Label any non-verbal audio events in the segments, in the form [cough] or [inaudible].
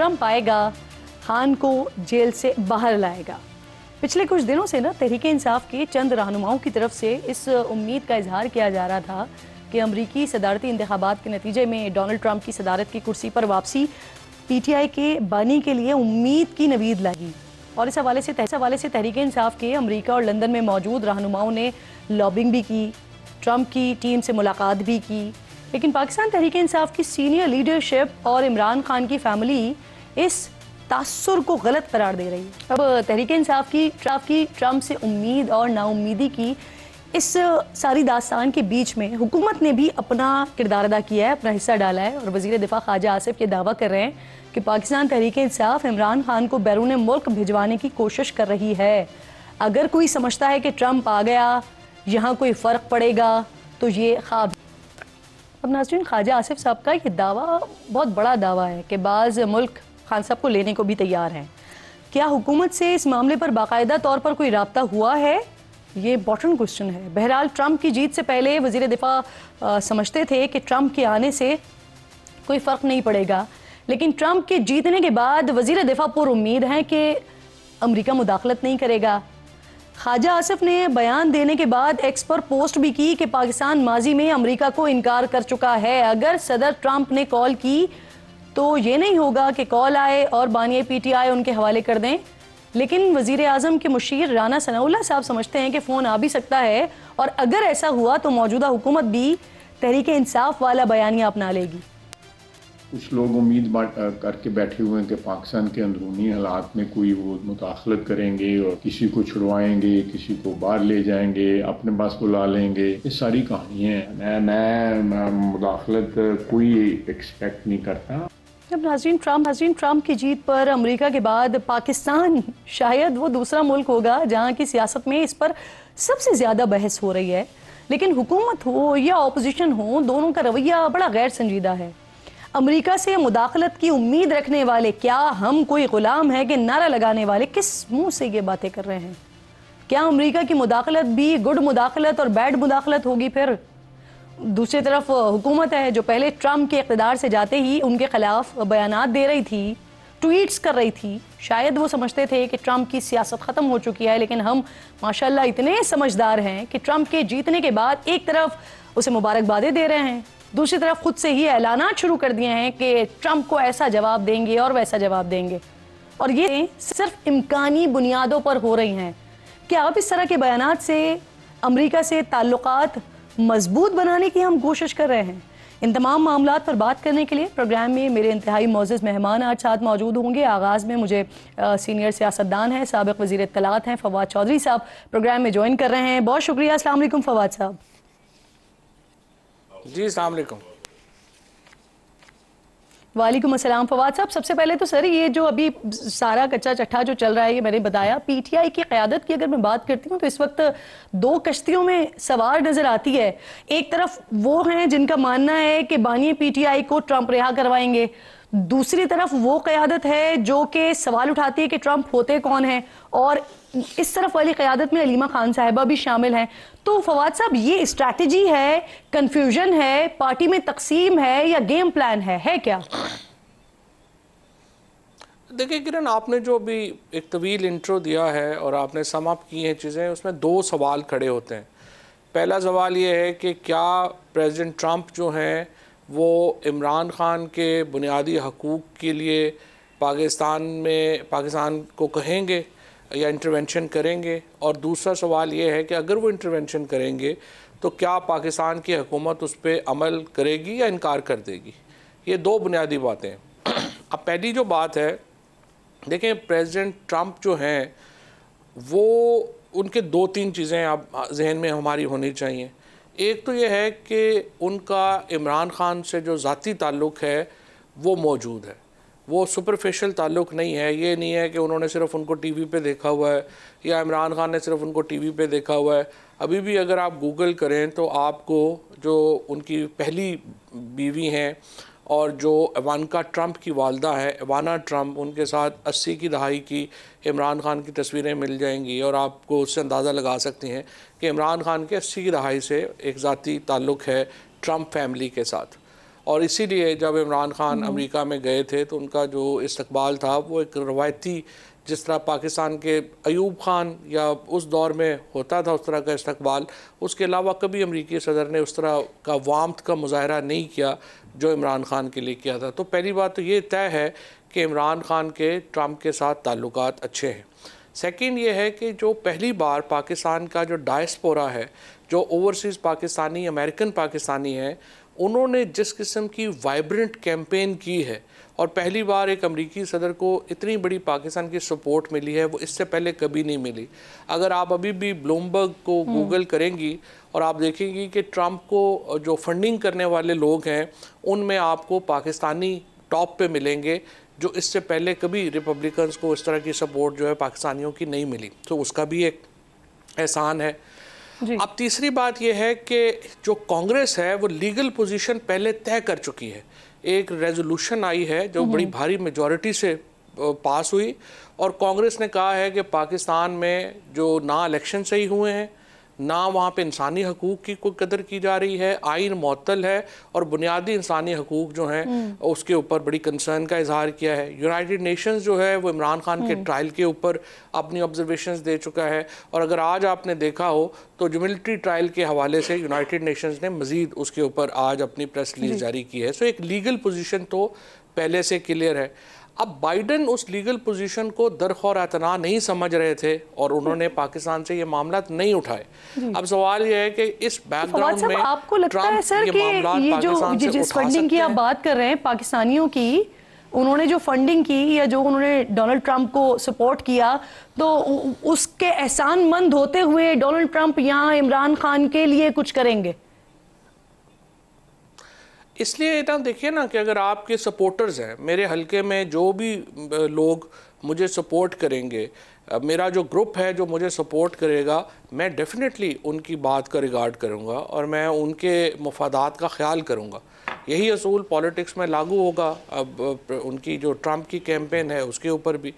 Trump आएगा खान को jail से बाहर लाएगा पिछले कुछ दिनों से ना तहरीक इंसाफ के चंद रहनुमाओं की तरफ से इस उम्मीद का इजहार किया जा रहा था कि अमरीकी सदारती इंतबात के नतीजे में डोनल्ड ट्रंप की सदारत की कुर्सी पर वापसी पीटीआई के बानी के लिए उम्मीद की नवीद लगी और इस हवाले से इस हवाले से तहरीक इंसाफ के अमरीका और लंदन में मौजूद रहनुमाओं ने लॉबिंग भी की ट्रंप की टीम से मुलाकात भी की लेकिन पाकिस्तान तहरीक इंसाफ की सीनियर लीडरशिप और इमरान खान की फैमिली इस तासर को गलत करार दे रही है अब तहरीक इंसाफ की ट्राफ की ट्रम्प से उम्मीद और नाउमीदी की इस सारी दास्तान के बीच में हुकूमत ने भी अपना किरदार अदा किया है अपना हिस्सा डाला है और वजीर दिफा ख्वाजा आसिफ ये दावा कर रहे हैं कि पाकिस्तान तहरीक इंसाफ इमरान खान को बैरून मुल्क भिजवाने की कोशिश कर रही है अगर कोई समझता है कि ट्रंप आ गया यहाँ कोई फ़र्क पड़ेगा तो ये ख्वाब अब नाजरीन ख्वाजा आसिफ साहब का ये दावा बहुत बड़ा दावा है कि बाज़ मुल्क खान साहब को लेने को भी तैयार हैं क्या हुकूमत से इस मामले पर बाकायदा तौर पर कोई रबता हुआ है ये इम्पॉर्टेंट क्वेश्चन है बहरहाल ट्रंप की जीत से पहले वजीर दिफा आ, समझते थे कि ट्रंप के आने से कोई फ़र्क नहीं पड़ेगा लेकिन ट्रंप के जीतने के बाद वजीर दिफा पर उम्मीद हैं कि अमरीका मुदाखलत नहीं करेगा ख्वाजा आसफ ने बयान देने के बाद एक्स पर पोस्ट भी की कि पाकिस्तान माजी में अमेरिका को इनकार कर चुका है अगर सदर ट्रंप ने कॉल की तो ये नहीं होगा कि कॉल आए और बानिया पी टी आई उनके हवाले कर दें लेकिन वजीर अजम के मुशीर राना सनाउल्ला साहब समझते हैं कि फ़ोन आ भी सकता है और अगर ऐसा हुआ तो मौजूदा हुकूमत भी तहरीक इंसाफ वाला बयानिया अपना लेगी कुछ लोग उम्मीद करके बैठे हुए हैं कि पाकिस्तान के अंदरूनी हालात में कोई वो मुदाखलत करेंगे और किसी को छुड़वाएंगे किसी को बाहर ले जाएंगे अपने पास बुला लेंगे ये सारी कहानियाँ मैं मैं, मैं मुदाखलत कोई एक्सपेक्ट नहीं करता अब नाजीन ट्रम्प नाजरीन ट्रम्प की जीत पर अमेरिका के बाद पाकिस्तान शायद वो दूसरा मुल्क होगा जहाँ की सियासत में इस पर सबसे ज़्यादा बहस हो रही है लेकिन हुकूमत हो या अपोजिशन हो दोनों का रवैया बड़ा गैर संजीदा है अमेरिका से मुदाखलत की उम्मीद रखने वाले क्या हम कोई गुलाम है कि नारा लगाने वाले किस मुंह से ये बातें कर रहे हैं क्या अमेरिका की मुदाखलत भी गुड मुदाखलत और बैड मुदाखलत होगी फिर दूसरी तरफ हुकूमत है जो पहले ट्रंप के इकतदार से जाते ही उनके खिलाफ बयान दे रही थी ट्वीट्स कर रही थी शायद वो समझते थे कि ट्रंप की सियासत ख़त्म हो चुकी है लेकिन हम माशाल्लाह इतने समझदार हैं कि ट्रंप के जीतने के बाद एक तरफ उसे मुबारकबादें दे रहे हैं दूसरी तरफ खुद से ही ऐलाना शुरू कर दिए हैं कि ट्रंप को ऐसा जवाब देंगे और वैसा जवाब देंगे और ये सिर्फ इम्कानी बुनियादों पर हो रही हैं क्या आप इस तरह के बयान से अमरीका से ताल्लुक मजबूत बनाने की हम कोशिश कर रहे हैं इन तमाम मामला पर बात करने के लिए प्रोग्राम में मेरे इंतहाई मोज़ मेहमान आज साथ मौजूद होंगे आगाज़ में मुझे आ, सीनियर सियासतदान हैं सबक वजी तलात हैं फवाद चौधरी साहब प्रोग्राम में ज्वाइन कर रहे हैं बहुत शुक्रिया असल फवाद साहब जी सलामकुम वालेकुम असलम फवाद साहब सबसे पहले तो सर ये जो अभी सारा कच्चा चट्ठा जो चल रहा है ये मैंने बताया पीटीआई की क़्यादत की अगर मैं बात करती हूँ तो इस वक्त दो कश्तियों में सवार नज़र आती है एक तरफ वो हैं जिनका मानना है कि बानिए पीटीआई को ट्रंप रिहा करवाएंगे दूसरी तरफ वो क़्यादत है जो कि सवाल उठाती है कि ट्रंप होते कौन हैं और इस तरफ वाली क़्यादत में अलीमा खान साहबा भी शामिल हैं तो फवाद साहब ये स्ट्रैटेजी है कंफ्यूजन है पार्टी में तकसीम है या गेम प्लान है है क्या देखिए किरण आपने जो भी एक तवील इंट्रो दिया है और आपने समाप्त की हैं चीज़ें उसमें दो सवाल खड़े होते हैं पहला सवाल ये है कि क्या प्रेसिडेंट ट्रंप जो हैं वो इमरान ख़ान के बुनियादी हकूक़ के लिए पाकिस्तान में पाकिस्तान को कहेंगे या इंटरवेंशन करेंगे और दूसरा सवाल ये है कि अगर वो इंटरवेंशन करेंगे तो क्या पाकिस्तान की हकूमत उस पर अमल करेगी या इनकार कर देगी ये दो बुनियादी बातें [clears throat] अब पहली जो बात है देखें प्रेसिडेंट ट्रंप जो हैं वो उनके दो तीन चीज़ें अब जहन में हमारी होनी चाहिए एक तो ये है कि उनका इमरान ख़ान से जो ज़ाती ताल्लुक़ है वो मौजूद है वो सुपरफिशल ताल्लुक़ नहीं है ये नहीं है कि उन्होंने सिर्फ उनको टीवी पे देखा हुआ है या इमरान ख़ान ने सिर्फ उनको टीवी पे देखा हुआ है अभी भी अगर आप गूगल करें तो आपको जो उनकी पहली बीवी हैं और जो एवानका ट्रंप की वालदा है एवाना ट्रंप उनके साथ अस्सी की दहाई की इमरान खान की तस्वीरें मिल जाएंगी और आपको उससे अंदाज़ा लगा सकती हैं कि इमरान खान के अस्सी की दहाई से एक ज़ाती ताल्लुक़ है ट्रंप फैमिली के साथ और इसीलिए जब इमरान खान हम्म। अमेरिका में गए थे तो उनका जो इस्तबाल था वो एक रवायती जिस तरह पाकिस्तान के अयूब खान या उस दौर में होता था उस तरह का इस्तबाल उसके अलावा कभी अमरीकी सदर ने उस तरह का वाम का मुजाहरा नहीं किया जो इमरान खान के लिए किया था तो पहली बात तो ये तय है कि इमरान खान के ट्रंप के साथ ताल्लुक अच्छे हैं सेकेंड ये है कि जो पहली बार पाकिस्तान का जो डायस्पोरा है जो ओवरसीज़ पाकिस्तानी अमेरिकन पाकिस्तानी हैं उन्होंने जिस किस्म की वाइब्रेंट कैंपेन की है और पहली बार एक अमरीकी सदर को इतनी बड़ी पाकिस्तान की सपोर्ट मिली है वो इससे पहले कभी नहीं मिली अगर आप अभी भी ब्लूमबर्ग को गूगल हम्म। करेंगी और आप देखेंगी कि ट्रंप को जो फंडिंग करने वाले लोग हैं उनमें आपको पाकिस्तानी टॉप पे मिलेंगे जो इससे पहले कभी रिपब्लिकन्स को इस तरह की सपोर्ट जो है पाकिस्तानियों की नहीं मिली तो उसका भी एक एहसान है अब तीसरी बात यह है कि जो कांग्रेस है वो लीगल पोजीशन पहले तय कर चुकी है एक रेजोल्यूशन आई है जो बड़ी हम्म। भारी मेजॉरिटी से पास हुई और कांग्रेस ने कहा है कि पाकिस्तान में जो ना इलेक्शन सही हुए हैं ना वहाँ पे इंसानी हकूक़ की कोई कदर की जा रही है आइन मअतल है और बुनियादी इंसानी हकूक़ जो हैं हम्म। उसके ऊपर बड़ी कंसर्न का इजहार किया है यूनाइटेड नेशंस जो है वो इमरान खान के ट्रायल हम्म। के ऊपर अपनी ऑब्जर्वेशन दे चुका है और अगर आज आपने देखा हो तो जो मिलिट्री ट्रायल के हवाले से यूनाइटेड नेशन ने मज़ीद उसके ऊपर आज अपनी प्रेस रिलीज जारी की है सो एक लीगल पोजिशन तो पहले से क्लियर है अब बाइडन उस लीगल पोजीशन को दरख और एतना नहीं समझ रहे थे और उन्होंने पाकिस्तान से ये मामला नहीं उठाए अब सवाल ये है कि इस तो बैकग्राउंड में आपको लगता है सर कि ये जो जिस फंडिंग की आप बात कर रहे हैं पाकिस्तानियों की उन्होंने जो फंडिंग की या जो उन्होंने डोनाल्ड ट्रंप को सपोर्ट किया तो उसके एहसान मंद होते हुए डोनाल्ड ट्रंप यहाँ इमरान खान के लिए कुछ करेंगे इसलिए इतना देखिए ना कि अगर आपके सपोर्टर्स हैं मेरे हलके में जो भी लोग मुझे सपोर्ट करेंगे मेरा जो ग्रुप है जो मुझे सपोर्ट करेगा मैं डेफिनेटली उनकी बात का रिगार्ड करूँगा और मैं उनके मफादात का ख्याल करूँगा यही असूल पॉलिटिक्स में लागू होगा अब उनकी जो ट्रंप की कैंपेन है उसके ऊपर भी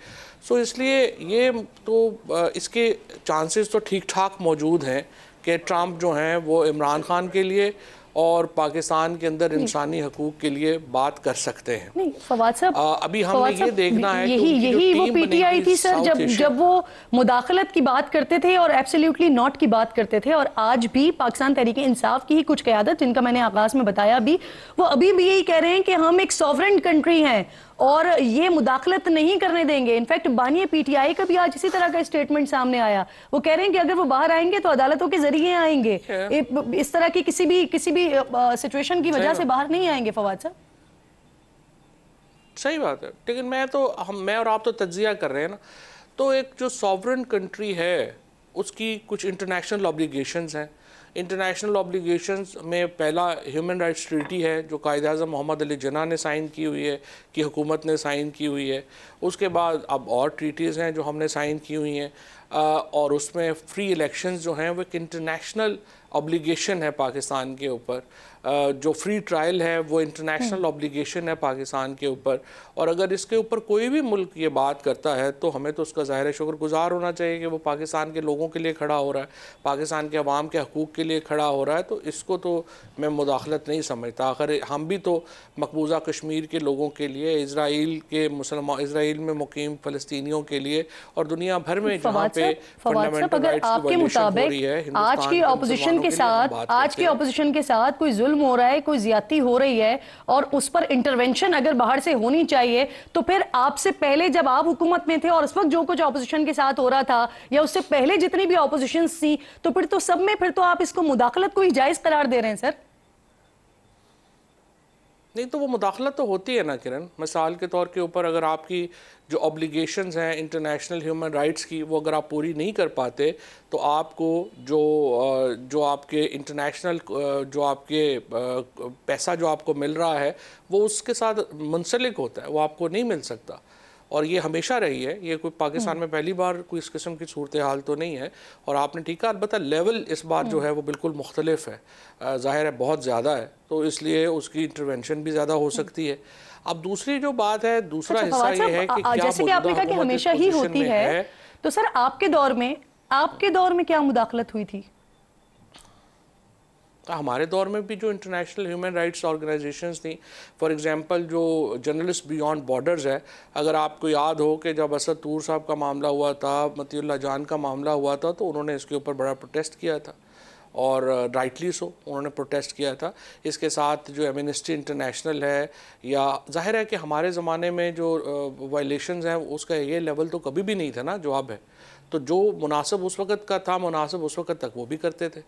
सो इसलिए ये तो इसके चांसेस तो ठीक ठाक मौजूद हैं कि ट्रंप जो हैं वो इमरान खान के लिए और पाकिस्तान के अंदर इंसानी हकूक के लिए बात कर सकते हैं नहीं फवाद साहब अभी हम ये देखना है यही यही वो पीटीआई थी सर जब जब वो मुदाखलत की बात करते थे और एब्सोल्युटली नॉट की बात करते थे और आज भी पाकिस्तान तहरीक इंसाफ की ही कुछ क्यादत जिनका मैंने आगाज में बताया अभी वो अभी भी यही कह रहे हैं कि हम एक सॉवरन कंट्री हैं और ये मुदाखलत नहीं करने देंगे इनफैक्ट बानिया पीटीआई का भी आज इसी तरह का स्टेटमेंट सामने आया वो कह रहे हैं कि अगर वो बाहर आएंगे तो अदालतों के जरिए आएंगे इस तरह की किसी भी किसी भी भी सिचुएशन की वजह से बाहर नहीं आएंगे फवाद साहब सही बात है लेकिन मैं तो हम मैं और आप तो तजिया कर रहे हैं ना तो एक जो सॉवरन कंट्री है उसकी कुछ इंटरनेशनल ऑब्लिगेशंस हैं इंटरनेशनल ऑब्लिगेशंस में पहला ह्यूमन राइट्स ट्रीटी है जो कायद अजम मोहम्मद अली जना ने साइन की हुई है कि हुकूमत ने साइन की हुई है उसके बाद अब और ट्रीटीज़ हैं जो हमने साइन की हुई हैं और उसमें फ्री इलेक्शंस जो हैं वो एक इंटरनेशनल ऑब्लिगेशन है पाकिस्तान के ऊपर जो फ्री ट्रायल है वो इंटरनेशनल ऑब्लिगेशन हम्म। है पाकिस्तान के ऊपर और अगर इसके ऊपर कोई भी मुल्क ये बात करता है तो हमें तो उसका ज़ाहिर शुक्र गुज़ार होना चाहिए कि वो पाकिस्तान के लोगों के लिए खड़ा हो रहा है पाकिस्तान के अवाम के हकूक़ के लिए खड़ा हो रहा है तो इसको तो मैं मुदाखलत नहीं समझता आखिर हम भी तो मकबूजा कश्मीर के लोगों के लिए इसराइल के मुसलमान इसराइल में मुकीम फ़लस्तियों के लिए और दुनिया भर में जहाँ पे फवाद साहब अगर आपके मुताबिक आज की अपोजिशन के साथ आज की अपोजिशन के साथ कोई जुल्म हो रहा है कोई हो रही है और उस पर इंटरवेंशन अगर बाहर से होनी चाहिए तो फिर आपसे पहले जब आप हुकूमत में थे और उस वक्त जो कुछ अपोजिशन के साथ हो रहा था या उससे पहले जितनी भी अपोजिशन थी तो फिर तो सब में फिर तो आप इसको मुदाखलत को ही जायज करार दे रहे हैं सर नहीं तो वो मुदाखलत तो होती है ना किरण मिसाल के तौर के ऊपर अगर आपकी जो ऑब्लिगेशंस हैं इंटरनेशनल ह्यूमन राइट्स की वो अगर आप पूरी नहीं कर पाते तो आपको जो जो आपके इंटरनेशनल जो आपके पैसा जो आपको मिल रहा है वो उसके साथ मुंसलिक होता है वो आपको नहीं मिल सकता और ये हमेशा रही है ये कोई पाकिस्तान हम्म। में पहली बार कोई इस किस्म की सूरत हाल तो नहीं है और आपने ठीक है अलबत् लेवल इस बार जो हम्म। है वो बिल्कुल मुख्तलिफ है ज़ाहिर है बहुत ज़्यादा है तो इसलिए उसकी इंटरवेंशन भी ज़्यादा हो हम्म। सकती है अब दूसरी जो बात है दूसरा अच्छा, हिस्सा ये है कि जैसे कि आपने कहा कि हमेशा ही होती है तो सर आपके दौर में आपके दौर में क्या मुदाखलत हुई थी तो हमारे दौर में भी जो इंटरनेशनल ह्यूमन राइट्स ऑर्गेनाइजेशंस थी फॉर एग्जांपल जो जर्नलिस्ट बियॉन्ड बॉर्डर्स है अगर आपको याद हो कि जब असद तूर साहब का मामला हुआ था मतील्ला जान का मामला हुआ था तो उन्होंने इसके ऊपर बड़ा प्रोटेस्ट किया था और राइटली uh, सो उन्होंने प्रोटेस्ट किया था इसके साथ जो एमिनिस्ट्री इंटरनेशनल है या जाहिर है कि हमारे ज़माने में जो वायलेशन uh, हैं उसका ये लेवल तो कभी भी नहीं था ना जवाब है तो जो मुनासब उस वक़्त का था मुनासब उस वक़्त तक वो भी करते थे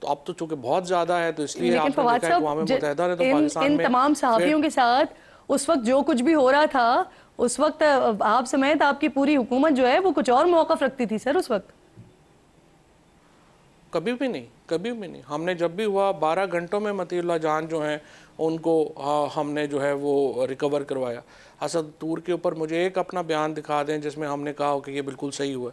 तो अब तो चूंकि बहुत ज्यादा है तो इसलिए तो तमाम सहाफियों के साथ उस वक्त जो कुछ भी हो रहा था उस वक्त आप समेत आपकी पूरी हुकूमत जो है वो कुछ और मौकफ रखती थी सर उस वक्त कभी भी नहीं कभी भी नहीं हमने जब भी हुआ बारह घंटों में मतील्ला जान जो है उनको आ, हमने जो है वो रिकवर करवाया असद तूर के ऊपर मुझे एक अपना बयान दिखा दें जिसमें हमने कहा हो कि ये बिल्कुल सही हुआ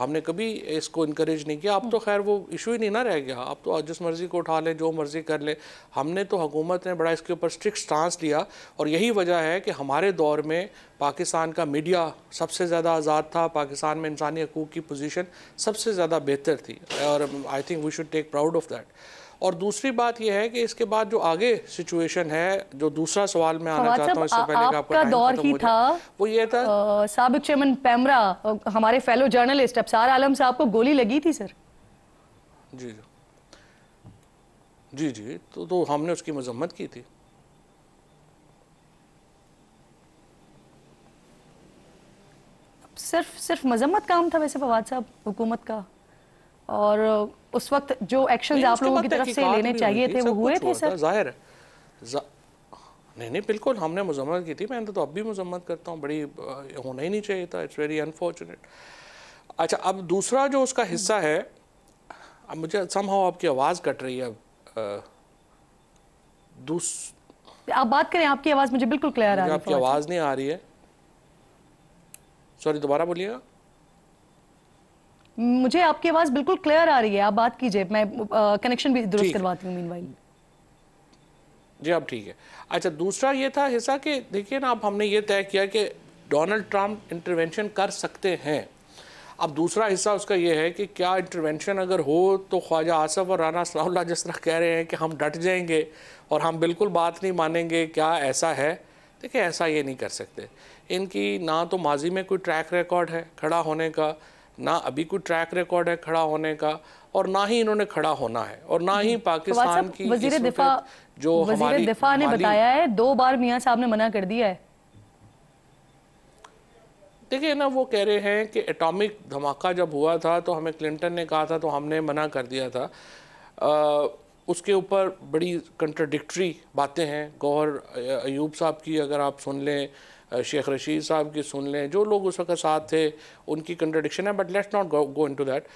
हमने कभी इसको इनक्रेज नहीं किया अब तो खैर वो इशू ही नहीं ना रह गया अब तो जिस मर्ज़ी को उठा लें जो मर्ज़ी कर लें हमने तो हुकूमत ने बड़ा इसके ऊपर स्ट्रिक्ट स्टांस लिया और यही वजह है कि हमारे दौर में पाकिस्तान का मीडिया सबसे ज़्यादा आज़ाद था पाकिस्तान में इंसानी हकूक़ की पोजीशन सबसे ज़्यादा बेहतर थी और I think we should take proud of that और दूसरी बात यह है कि इसके बाद जो आगे सिचुएशन है जो दूसरा सवाल मैं आना हाँ, अच्छा, चाहता हूँ इससे पहले आपका दौर ही था वो ये था सबक चेयरमैन पैमरा हमारे फेलो जर्नलिस्ट अबसार आलम साहब को गोली लगी थी सर जी जी जी तो तो हमने उसकी मजम्मत की थी सिर्फ सिर्फ मजम्मत काम था वैसे फवाद साहब हुकूमत का और उस वक्त जो एक्शन आप लोगों की तरफ से लेने चाहिए थे वो हुए थे सर जाहिर है नहीं नहीं बिल्कुल हमने मजम्मत की थी मैं तो अब भी मजम्मत करता हूँ बड़ी होना ही नहीं चाहिए था इट्स वेरी अनफॉर्चुनेट अच्छा अब दूसरा जो उसका हिस्सा है अब मुझे समहाउ आपकी आवाज़ कट रही है अब दूस आप बात करें आपकी आवाज़ मुझे बिल्कुल क्लियर आ रही है आपकी आवाज़ नहीं आ रही है सॉरी दोबारा बोलिएगा मुझे आपकी आवाज बिल्कुल क्लियर आ रही है आप बात कीजिए मैं कनेक्शन भी दुरुस्त करवाती हूँ मीनवाइल जी अब ठीक है अच्छा दूसरा ये था हिस्सा कि देखिए ना आप हमने ये तय किया कि डोनाल्ड ट्रंप इंटरवेंशन कर सकते हैं अब दूसरा हिस्सा उसका ये है कि क्या इंटरवेंशन अगर हो तो ख्वाजा आसफ और राना सलाउल्ला जिस तरह कह रहे हैं कि हम डट जाएंगे और हम बिल्कुल बात नहीं मानेंगे क्या ऐसा है देखिए ऐसा ये नहीं कर सकते इनकी ना तो माजी में कोई ट्रैक रिकॉर्ड है खड़ा होने का ना अभी कोई ट्रैक रिकॉर्ड है खड़ा होने का और ना ही इन्होंने खड़ा होना है और ना ही हम्म। पाकिस्तान तो की वजीर दिफा जो वजीर दिफा ने बताया है दो बार मियाँ साहब ने मना कर दिया है देखिए ना वो कह रहे हैं कि एटॉमिक धमाका जब हुआ था तो हमें क्लिंटन ने कहा था तो हमने मना कर दिया था आ, उसके ऊपर बड़ी कंट्रडिक्ट्री बातें हैं गौहर अयूब साहब की अगर आप सुन लें शेख रशीद साहब की सुन लें जो लोग उस वक्त साथ थे उनकी कंट्रडिक्शन है but let's not go into that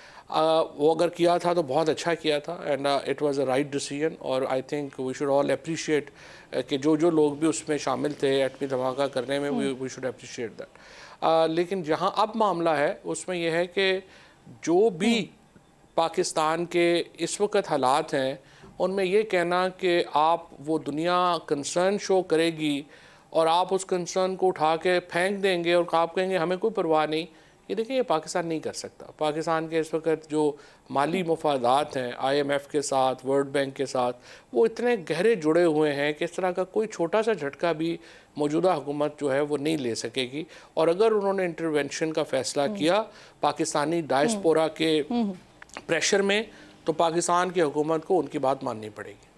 वो अगर किया था तो बहुत अच्छा किया था and it was a right decision और I think we should all appreciate कि जो जो लोग भी उसमें शामिल थे एटमी धमाका करने में वी शुड अप्रिशिएट दैट लेकिन जहाँ अब मामला है उसमें यह है कि जो भी पाकिस्तान के इस वक्त हालात हैं उनमें यह कहना कि आप वो दुनिया कंसर्न शो करेगी और आप उस कंसर्न को उठा के फेंक देंगे और आप कहेंगे हमें कोई परवाह नहीं ये देखिए ये पाकिस्तान नहीं कर सकता पाकिस्तान के इस वक्त जो माली मफादात हैं आईएमएफ के साथ वर्ल्ड बैंक के साथ वो इतने गहरे जुड़े हुए हैं कि इस तरह का कोई छोटा सा झटका भी मौजूदा हुकूमत जो है वो नहीं ले सकेगी और अगर उन्होंने इंटरवेंशन का फैसला हम्म। किया पाकिस्तानी डायस्पोरा हम्म। के प्रेशर हम्म। में तो पाकिस्तान की हुकूमत को उनकी बात माननी पड़ेगी